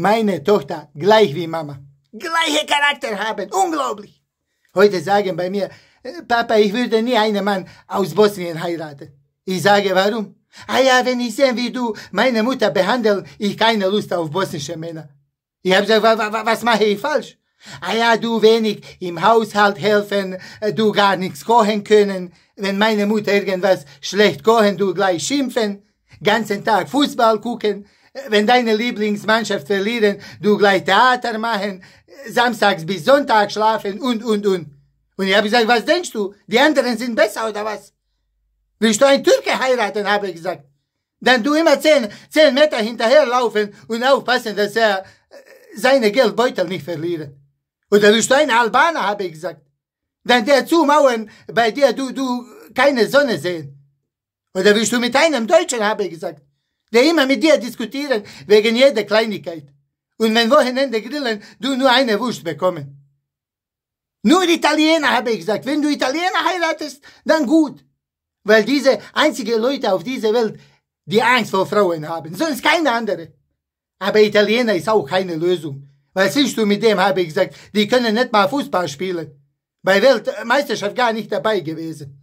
meine Tochter gleich wie Mama. Gleiche Charakter haben, unglaublich. Heute sagen bei mir, äh, Papa, ich würde nie einen Mann aus Bosnien heiraten. Ich sage, warum? Ah ja, wenn ich sehe, wie du meine Mutter behandelst, ich keine Lust auf bosnische Männer. Ich habe gesagt, wa, wa, was mache ich falsch? Ah ja, du wenig im Haushalt helfen, äh, du gar nichts kochen können. Wenn meine Mutter irgendwas schlecht kochen, du gleich schimpfen. Ganzen Tag Fußball gucken wenn deine Lieblingsmannschaft verlieren, du gleich Theater machen, samstags bis Sonntag schlafen und, und, und. Und ich habe gesagt, was denkst du? Die anderen sind besser oder was? Willst du einen Türke heiraten, habe ich gesagt. Dann du immer zehn, zehn Meter hinterherlaufen und aufpassen, dass er äh, seine Geldbeutel nicht verliert. Oder willst du einen Albaner, habe ich gesagt. Dann der zumauern, bei der du, du keine Sonne sehen. Oder willst du mit einem Deutschen, habe ich gesagt der immer mit dir diskutieren wegen jeder Kleinigkeit. Und wenn Wochenende grillen, du nur eine Wurst bekommen. Nur Italiener, habe ich gesagt. Wenn du Italiener heiratest, dann gut. Weil diese einzige Leute auf dieser Welt, die Angst vor Frauen haben. Sonst keine andere. Aber Italiener ist auch keine Lösung. Was willst du mit dem, habe ich gesagt. Die können nicht mal Fußball spielen. Bei Weltmeisterschaft gar nicht dabei gewesen.